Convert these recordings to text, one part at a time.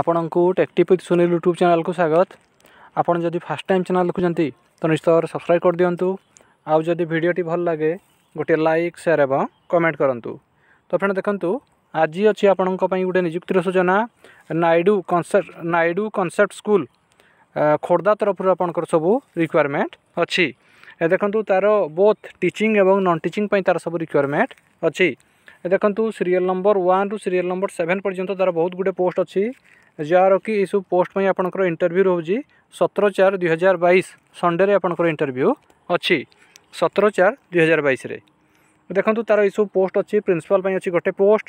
ଆପଣଙ୍କୁ ଟେକ୍ଟିପ୍ with Sunil YouTube ଚ୍ୟାନେଲ୍କୁ ସ୍ୱାଗତ ଆପଣ ଯଦି ଫାର୍ଷ୍ଟ ଟାଇମ୍ ଚ୍ୟାନେଲ୍ ଦେଖୁଛନ୍ତି ତ ନିଶ୍ଚୟ ସବସ୍କ୍ରାଇବ୍ କରିଦିଅନ୍ତୁ ଆଉ ଯଦି ଭିଡ଼ିଓଟି ଭଲ ଲାଗେ ଗୋଟିଏ ଲାଇକ୍ ସେୟାର୍ ଏବଂ କମେଣ୍ଟ କରନ୍ତୁ ତ ଫ୍ରେଣ୍ଡ ଦେଖନ୍ତୁ ଆଜି ଅଛି ଆପଣଙ୍କ ପାଇଁ ଗୋଟେ ନିଯୁକ୍ତିର ସୂଚନା Naidu concept Naidu concept school Khordha ତରଫରୁ ଆପଣଙ୍କର ସବୁ ରିକ୍ୱାରମେଣ୍ଟ ଅଛି ଦେଖନ୍ତୁ ତା'ର ବୋଥ୍ ଟିଚିଂ ଏବଂ ନନ୍ ଟିଚିଂ ପାଇଁ ତା'ର ସବୁ ରିକ୍ୱାରମେଣ୍ଟ ଅଛି ଦେଖନ୍ତୁ ସିରିଏଲ୍ নম্বর ୱାନ୍ରୁ রু সিরিয়াল ସେଭେନ୍ ପର୍ଯ୍ୟନ୍ତ ତାର ବହୁତ ଗୁଡ଼ିଏ ପୋଷ୍ଟ ଅଛି ଯାହାର କି ଏସବୁ ପୋଷ୍ଟ ପାଇଁ ଆପଣଙ୍କର আপনার ରହୁଛି ସତର ଚାରି ଦୁଇହଜାର ବାଇଶ হাজার ଆପଣଙ୍କର ଇଣ୍ଟରଭ୍ୟୁ ଅଛି ସତର অছি ଦୁଇହଜାର ବାଇଶରେ ଦେଖନ୍ତୁ ତା'ର ଏସବୁ ପୋଷ୍ଟ ଅଛି ପ୍ରିନ୍ସିପାଲ୍ ପାଇଁ ଅଛି ଗୋଟେ ପୋଷ୍ଟ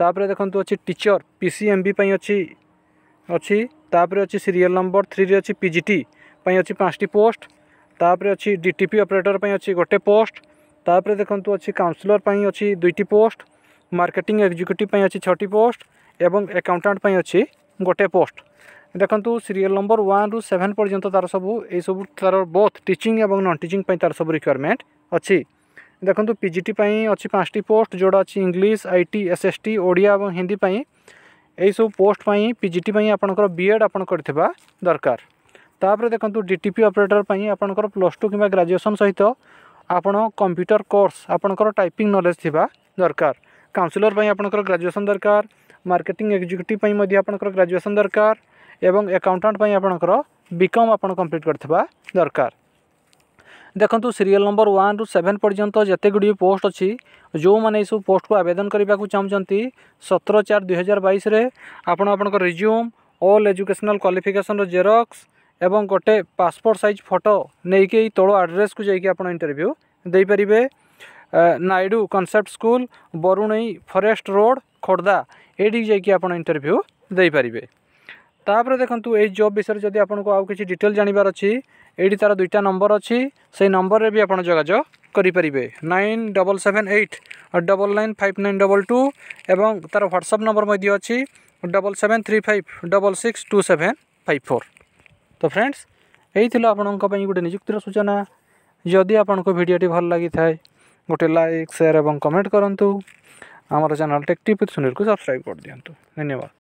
ତାପରେ ଦେଖନ୍ତୁ ଅଛି teacher P C M B ପାଇଁ ଅଛି ଅଛି ତାପରେ ଅଛି ସିରିଏଲ୍ ନମ୍ବର ଥ୍ରୀରେ ଅଛି ପି ଜି ଟି ପାଇଁ ଅଛି ପାଞ୍ଚଟି ପୋଷ୍ଟ ତାପରେ ଅଛି ଡି ଟି ପି ଅପରେଟର୍ ପାଇଁ ଅଛି ଗୋଟେ ପୋଷ୍ଟ ତାପରେ ଦେଖନ୍ତୁ ଅଛି କାଉନସିଲର୍ ପାଇଁ ଅଛି ଦୁଇଟି ପୋଷ୍ଟ মার্কেটিং এক্সিক্যুটিভ অছি ছটি পোস্ট এবং একাউন্টাট অছি গোটে পোস্ট ଦେଖନ୍ତୁ ସିରିଏଲ୍ ନମ୍ବର ୱାନ୍ରୁ ସେଭେନ୍ ପର୍ଯ୍ୟନ୍ତ ତା'ର ସବୁ ଏଇସବୁ ତା'ର ବୋଥ୍ ଟିଚିଂ ଏବଂ ନନ୍ ଟିଚିଂ ପାଇଁ ତା'ର ସବୁ ରିକ୍ୱାରମେଣ୍ଟ ଅଛି ଦେଖନ୍ତୁ ପି ଜି ଟି ପାଇଁ ଅଛି ପାଞ୍ଚଟି ପୋଷ୍ଟ ଯେଉଁଟା ଅଛି English I T S S T Odia ଏବଂ ହିନ୍ଦୀ ପାଇଁ ଏଇସବୁ ପୋଷ୍ଟ ପାଇଁ ପି ଜି ଟି ପାଇଁ ଆପଣଙ୍କର ବି ଏଡ଼୍ ଆପଣ କରିଥିବା ଦରକାର ତାପରେ ଦେଖନ୍ତୁ ଡି ଟି ପି ଅପରେଟର୍ ପାଇଁ ଆପଣଙ୍କର ପ୍ଲସ୍ ଟୁ କିମ୍ବା ଗ୍ରାଜୁଏସନ୍ ସହିତ ଆପଣ କମ୍ପ୍ୟୁଟର କୋର୍ସ ଆପଣଙ୍କର ଟାଇପିଂ ନଲେଜ୍ ଥିବା ଦରକାର কাউন্সিলর পাই আপনার গ্রাজুয়েসন দরকার মার্কেটিং এক্সিক্যুটিভ পাই আপনার গ্রাজুয়েসন দরকার এবং একাউন্টাট পাই আপনার বিকম আপনার কমপ্লিট করে দরকার দেখুন সিরিয়াল নম্বর ওয়ান রু সেভেন পর্যন্ত যেতে গুড়ি পোস্ট এইসব ଯେଉଁମାନେ ଏଇସବୁ ପୋଷ୍ଟକୁ ଆବେଦନ କରିବାକୁ ଚାହୁଁଛନ୍ତି ସତର ଚାରି ଦୁଇହଜାର ବାଇଶରେ ଆପଣ ଆପଣଙ୍କ ରିଜ୍ୟୁମ୍ ଅଲ୍ ଏଜୁକେସନାଲ୍ କ୍ୱାଲିଫିକେସନ୍ର ଜେରକ୍ସ ଏବଂ ଗୋଟେ ପାସପୋର୍ଟ ସାଇଜ୍ ଫଟୋ ନେଇକି ଏଇ ତଳ ଆଡ୍ରେସ୍କୁ ଯାଇକି ଆପଣ ଇଣ୍ଟରଭ୍ୟୁ ଦେଇପାରିବେ Naidu concept school Barunei forest road Khordha ଏଇଠିକି ଯାଇକି ଆପଣ ଇଣ୍ଟରଭ୍ୟୁ ଦେଇପାରିବେ ତାପରେ ଦେଖନ୍ତୁ ଏଇ ଜବ୍ ବିଷୟରେ ଯଦି ଆପଣଙ୍କୁ ଆଉ କିଛି ଡିଟେଲ୍ ଜାଣିବାର ଅଛି ଏଇଠି ତା'ର ଦୁଇଟା ନମ୍ବର ଅଛି ସେଇ ନମ୍ବରରେ ବି ଆପଣ ଯୋଗାଯୋଗ କରିପାରିବେ nine double seven eight double nine five nine double two ଏବଂ ତା'ର ହ୍ୱାଟ୍ସଅପ୍ ନମ୍ବର ମଧ୍ୟ ଅଛି double seven three five double six two seven five four ତ ଫ୍ରେଣ୍ଡସ୍ ଏଇ ଥିଲା ଆପଣଙ୍କ ପାଇଁ ଗୋଟେ ନିଯୁକ୍ତିର ସୂଚନା ଯଦି ଆପଣଙ୍କୁ ଭିଡ଼ିଓଟି ଭଲ ଲାଗିଥାଏ ভিডিওটি লাইক শেয়ার এবং কমেন্ট করুন তো আমার চ্যানেল টেক টিপস সুনীলকে সাবস্ক্রাইব কর দিও তো ধন্যবাদ